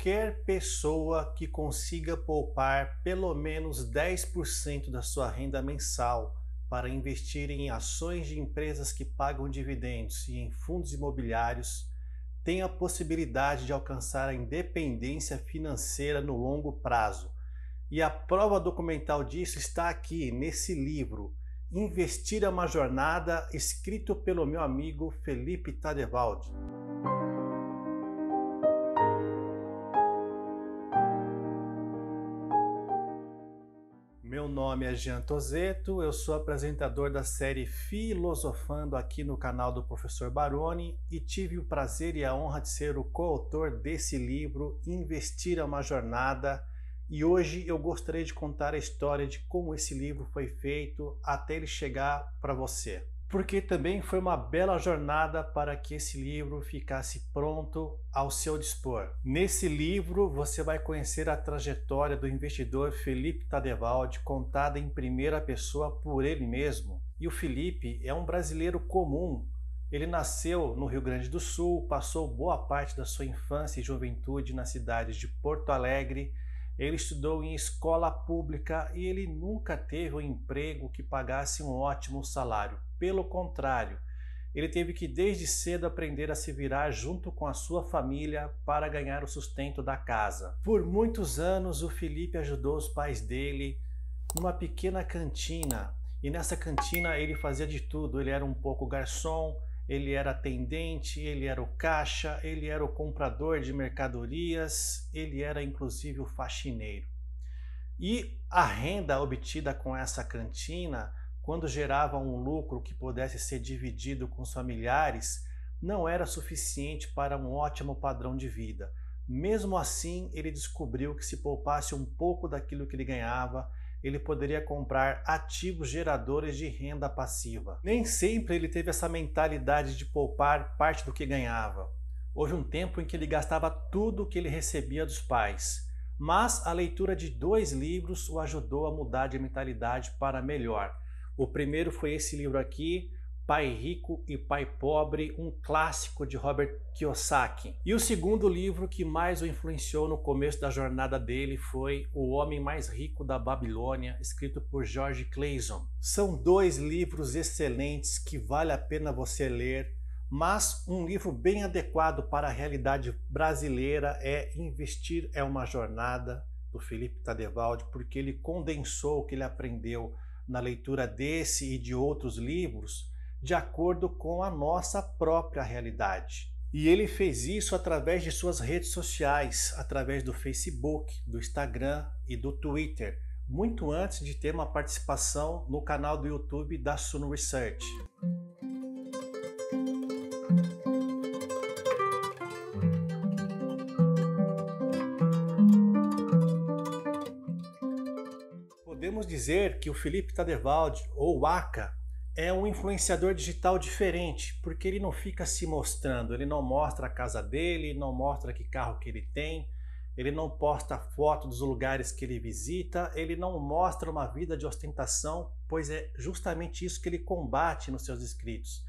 qualquer pessoa que consiga poupar pelo menos 10% da sua renda mensal para investir em ações de empresas que pagam dividendos e em fundos imobiliários tem a possibilidade de alcançar a independência financeira no longo prazo. E a prova documental disso está aqui nesse livro, Investir é uma Jornada, escrito pelo meu amigo Felipe Tadevaldi. nome é Jean Tozeto, eu sou apresentador da série Filosofando aqui no canal do professor Baroni e tive o prazer e a honra de ser o coautor desse livro Investir é uma Jornada. E hoje eu gostaria de contar a história de como esse livro foi feito até ele chegar para você porque também foi uma bela jornada para que esse livro ficasse pronto ao seu dispor. Nesse livro você vai conhecer a trajetória do investidor Felipe Tadevalde contada em primeira pessoa por ele mesmo. E o Felipe é um brasileiro comum. Ele nasceu no Rio Grande do Sul, passou boa parte da sua infância e juventude nas cidades de Porto Alegre, ele estudou em escola pública e ele nunca teve um emprego que pagasse um ótimo salário. Pelo contrário, ele teve que desde cedo aprender a se virar junto com a sua família para ganhar o sustento da casa. Por muitos anos, o Felipe ajudou os pais dele numa pequena cantina. E nessa cantina ele fazia de tudo. Ele era um pouco garçom, ele era atendente, ele era o caixa, ele era o comprador de mercadorias, ele era inclusive o faxineiro. E a renda obtida com essa cantina, quando gerava um lucro que pudesse ser dividido com os familiares, não era suficiente para um ótimo padrão de vida. Mesmo assim, ele descobriu que se poupasse um pouco daquilo que ele ganhava, ele poderia comprar ativos geradores de renda passiva. Nem sempre ele teve essa mentalidade de poupar parte do que ganhava. Houve um tempo em que ele gastava tudo o que ele recebia dos pais, mas a leitura de dois livros o ajudou a mudar de mentalidade para melhor. O primeiro foi esse livro aqui, Pai Rico e Pai Pobre, um clássico de Robert Kiyosaki. E o segundo livro que mais o influenciou no começo da jornada dele foi O Homem Mais Rico da Babilônia, escrito por George Clayson. São dois livros excelentes que vale a pena você ler, mas um livro bem adequado para a realidade brasileira é Investir é uma Jornada, do Felipe Tadevalde, porque ele condensou o que ele aprendeu na leitura desse e de outros livros de acordo com a nossa própria realidade. E ele fez isso através de suas redes sociais, através do Facebook, do Instagram e do Twitter, muito antes de ter uma participação no canal do YouTube da Sun Research. Podemos dizer que o Felipe Tadevalde, ou Waka, é um influenciador digital diferente, porque ele não fica se mostrando, ele não mostra a casa dele, não mostra que carro que ele tem, ele não posta foto dos lugares que ele visita, ele não mostra uma vida de ostentação, pois é justamente isso que ele combate nos seus inscritos.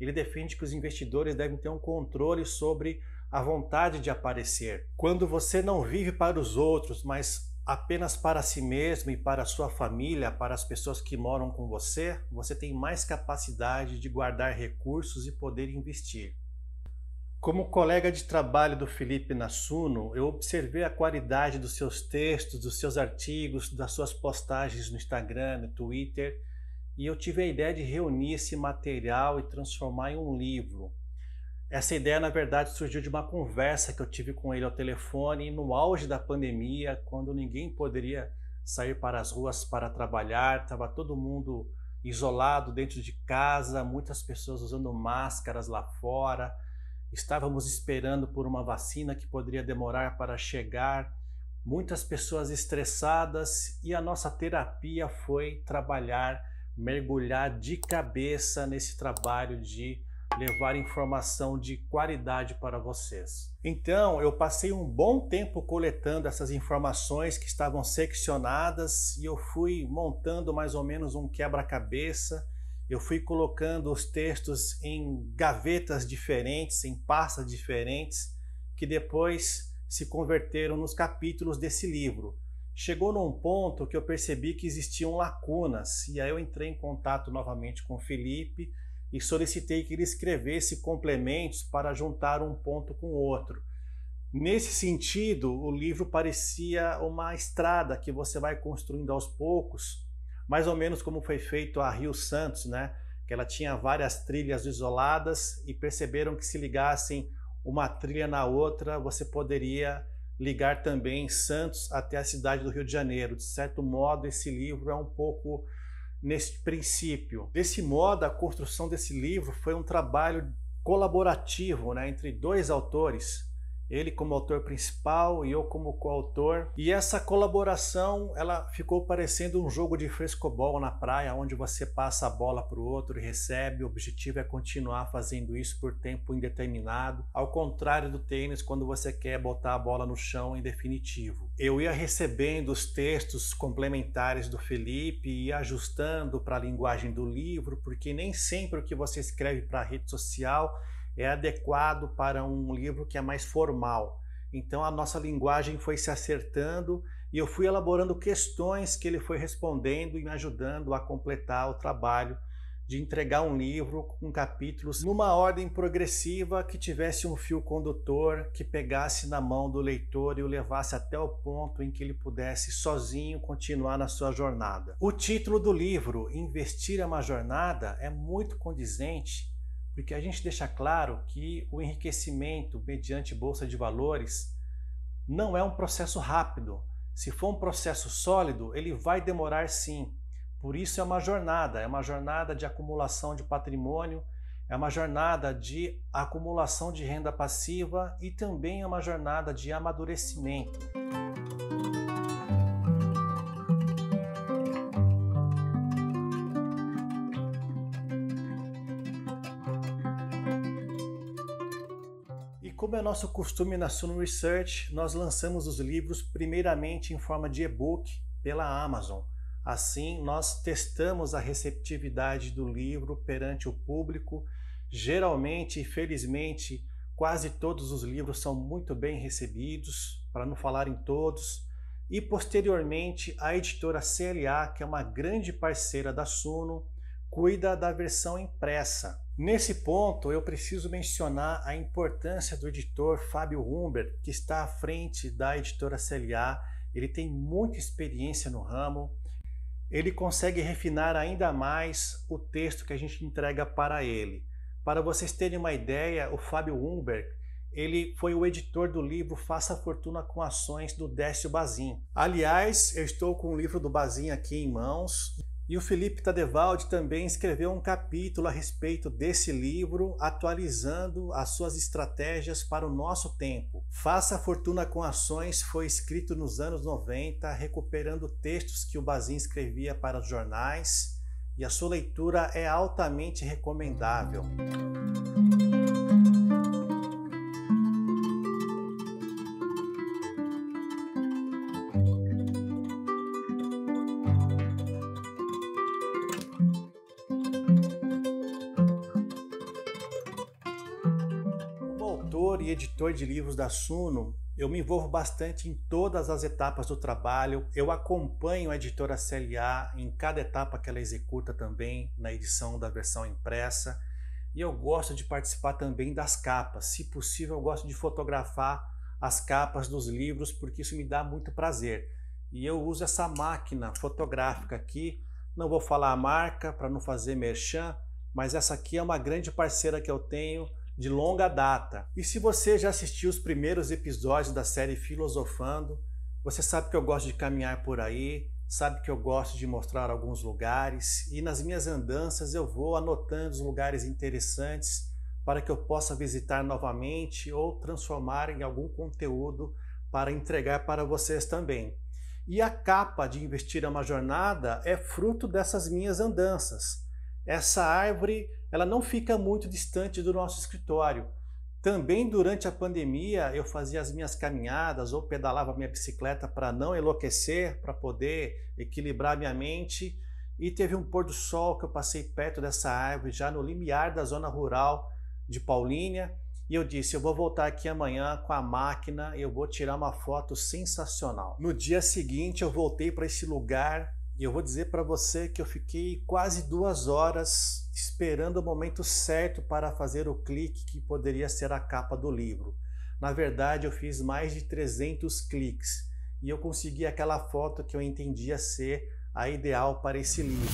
Ele defende que os investidores devem ter um controle sobre a vontade de aparecer. Quando você não vive para os outros, mas apenas para si mesmo e para sua família, para as pessoas que moram com você, você tem mais capacidade de guardar recursos e poder investir. Como colega de trabalho do Felipe Nassuno, eu observei a qualidade dos seus textos, dos seus artigos, das suas postagens no Instagram, no Twitter, e eu tive a ideia de reunir esse material e transformar em um livro. Essa ideia, na verdade, surgiu de uma conversa que eu tive com ele ao telefone no auge da pandemia, quando ninguém poderia sair para as ruas para trabalhar, estava todo mundo isolado dentro de casa, muitas pessoas usando máscaras lá fora. Estávamos esperando por uma vacina que poderia demorar para chegar, muitas pessoas estressadas e a nossa terapia foi trabalhar, mergulhar de cabeça nesse trabalho de levar informação de qualidade para vocês. Então, eu passei um bom tempo coletando essas informações que estavam seccionadas e eu fui montando mais ou menos um quebra-cabeça. Eu fui colocando os textos em gavetas diferentes, em pastas diferentes, que depois se converteram nos capítulos desse livro. Chegou num ponto que eu percebi que existiam lacunas, e aí eu entrei em contato novamente com o Felipe, e solicitei que ele escrevesse complementos para juntar um ponto com o outro. Nesse sentido, o livro parecia uma estrada que você vai construindo aos poucos, mais ou menos como foi feito a Rio Santos, né? Que ela tinha várias trilhas isoladas e perceberam que se ligassem uma trilha na outra, você poderia ligar também Santos até a cidade do Rio de Janeiro. De certo modo, esse livro é um pouco neste princípio. Desse modo, a construção desse livro foi um trabalho colaborativo né, entre dois autores, ele como autor principal e eu como coautor. E essa colaboração, ela ficou parecendo um jogo de frescobol na praia, onde você passa a bola para o outro e recebe. O objetivo é continuar fazendo isso por tempo indeterminado, ao contrário do tênis, quando você quer botar a bola no chão em definitivo. Eu ia recebendo os textos complementares do Felipe e ajustando para a linguagem do livro, porque nem sempre o que você escreve para a rede social é adequado para um livro que é mais formal. Então a nossa linguagem foi se acertando e eu fui elaborando questões que ele foi respondendo e me ajudando a completar o trabalho de entregar um livro com capítulos numa ordem progressiva que tivesse um fio condutor que pegasse na mão do leitor e o levasse até o ponto em que ele pudesse sozinho continuar na sua jornada. O título do livro, Investir é uma Jornada, é muito condizente porque a gente deixa claro que o enriquecimento mediante bolsa de valores não é um processo rápido. Se for um processo sólido, ele vai demorar sim. Por isso é uma jornada, é uma jornada de acumulação de patrimônio, é uma jornada de acumulação de renda passiva e também é uma jornada de amadurecimento. nosso costume na Suno Research, nós lançamos os livros primeiramente em forma de e-book pela Amazon. Assim, nós testamos a receptividade do livro perante o público. Geralmente, felizmente, quase todos os livros são muito bem recebidos, para não falar em todos. E posteriormente, a editora CLA, que é uma grande parceira da Suno, cuida da versão impressa. Nesse ponto, eu preciso mencionar a importância do editor Fábio Humber que está à frente da editora CLA. Ele tem muita experiência no ramo. Ele consegue refinar ainda mais o texto que a gente entrega para ele. Para vocês terem uma ideia, o Fábio Humber ele foi o editor do livro Faça Fortuna com Ações, do Décio Bazin. Aliás, eu estou com o livro do Bazin aqui em mãos e o Felipe Tadevalde também escreveu um capítulo a respeito desse livro, atualizando as suas estratégias para o nosso tempo. Faça a Fortuna com Ações foi escrito nos anos 90, recuperando textos que o Bazin escrevia para os jornais, e a sua leitura é altamente recomendável. e editor de livros da Suno, eu me envolvo bastante em todas as etapas do trabalho. Eu acompanho a editora CLA em cada etapa que ela executa também na edição da versão impressa. E eu gosto de participar também das capas. Se possível, eu gosto de fotografar as capas dos livros porque isso me dá muito prazer. E eu uso essa máquina fotográfica aqui. Não vou falar a marca para não fazer merchan, mas essa aqui é uma grande parceira que eu tenho de longa data. E se você já assistiu os primeiros episódios da série Filosofando, você sabe que eu gosto de caminhar por aí, sabe que eu gosto de mostrar alguns lugares e nas minhas andanças eu vou anotando os lugares interessantes para que eu possa visitar novamente ou transformar em algum conteúdo para entregar para vocês também. E a capa de Investir é uma Jornada é fruto dessas minhas andanças. Essa árvore ela não fica muito distante do nosso escritório. Também durante a pandemia eu fazia as minhas caminhadas ou pedalava minha bicicleta para não enlouquecer, para poder equilibrar minha mente. E teve um pôr do sol que eu passei perto dessa árvore, já no limiar da zona rural de Paulínia. E eu disse: Eu vou voltar aqui amanhã com a máquina e eu vou tirar uma foto sensacional. No dia seguinte, eu voltei para esse lugar e eu vou dizer para você que eu fiquei quase duas horas esperando o momento certo para fazer o clique que poderia ser a capa do livro. Na verdade, eu fiz mais de 300 cliques e eu consegui aquela foto que eu entendia ser a ideal para esse livro.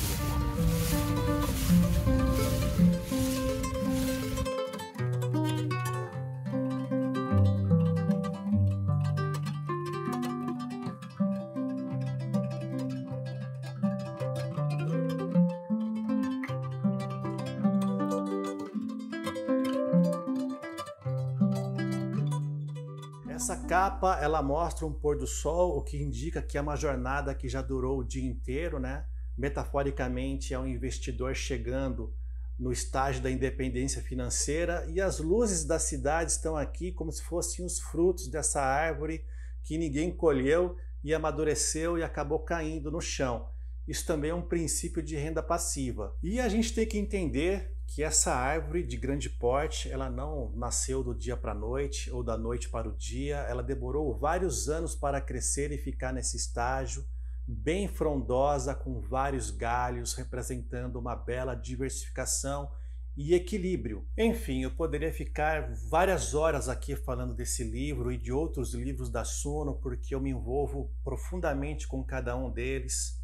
Essa capa ela mostra um pôr do sol, o que indica que é uma jornada que já durou o dia inteiro, né? Metaforicamente é um investidor chegando no estágio da independência financeira e as luzes da cidade estão aqui como se fossem os frutos dessa árvore que ninguém colheu e amadureceu e acabou caindo no chão. Isso também é um princípio de renda passiva. E a gente tem que entender que essa árvore de grande porte, ela não nasceu do dia para a noite ou da noite para o dia, ela demorou vários anos para crescer e ficar nesse estágio, bem frondosa com vários galhos, representando uma bela diversificação e equilíbrio. Enfim, eu poderia ficar várias horas aqui falando desse livro e de outros livros da Suno, porque eu me envolvo profundamente com cada um deles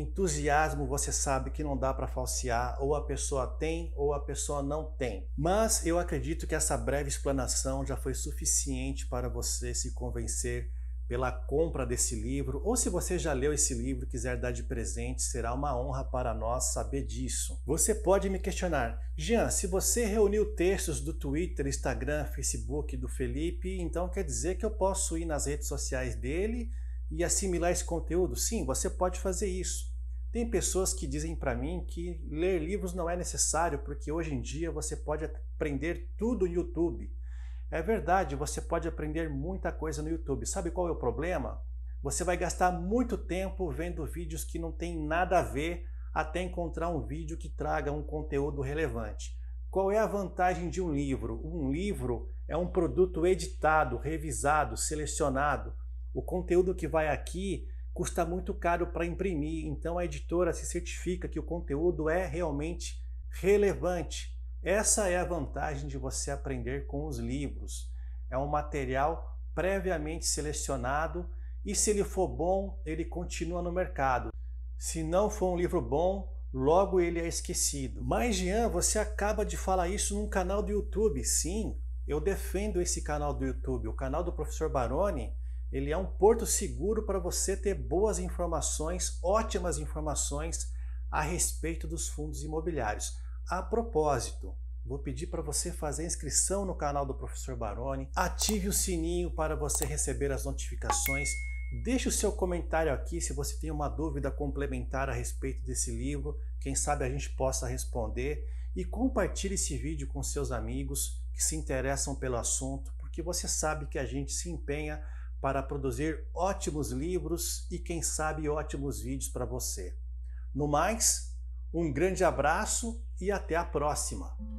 Entusiasmo você sabe que não dá para falsear, ou a pessoa tem ou a pessoa não tem. Mas eu acredito que essa breve explanação já foi suficiente para você se convencer pela compra desse livro, ou se você já leu esse livro e quiser dar de presente, será uma honra para nós saber disso. Você pode me questionar, Jean, se você reuniu textos do Twitter, Instagram, Facebook do Felipe, então quer dizer que eu posso ir nas redes sociais dele e assimilar esse conteúdo? Sim, você pode fazer isso. Tem pessoas que dizem para mim que ler livros não é necessário porque hoje em dia você pode aprender tudo no YouTube. É verdade, você pode aprender muita coisa no YouTube. Sabe qual é o problema? Você vai gastar muito tempo vendo vídeos que não têm nada a ver até encontrar um vídeo que traga um conteúdo relevante. Qual é a vantagem de um livro? Um livro é um produto editado, revisado, selecionado. O conteúdo que vai aqui custa muito caro para imprimir, então a editora se certifica que o conteúdo é realmente relevante. Essa é a vantagem de você aprender com os livros. É um material previamente selecionado e se ele for bom, ele continua no mercado. Se não for um livro bom, logo ele é esquecido. Mas Jean, você acaba de falar isso num canal do YouTube. Sim, eu defendo esse canal do YouTube. O canal do professor Baroni ele é um porto seguro para você ter boas informações, ótimas informações a respeito dos fundos imobiliários. A propósito, vou pedir para você fazer inscrição no canal do Professor Baroni, ative o sininho para você receber as notificações, deixe o seu comentário aqui se você tem uma dúvida complementar a respeito desse livro, quem sabe a gente possa responder, e compartilhe esse vídeo com seus amigos que se interessam pelo assunto, porque você sabe que a gente se empenha para produzir ótimos livros e, quem sabe, ótimos vídeos para você. No mais, um grande abraço e até a próxima!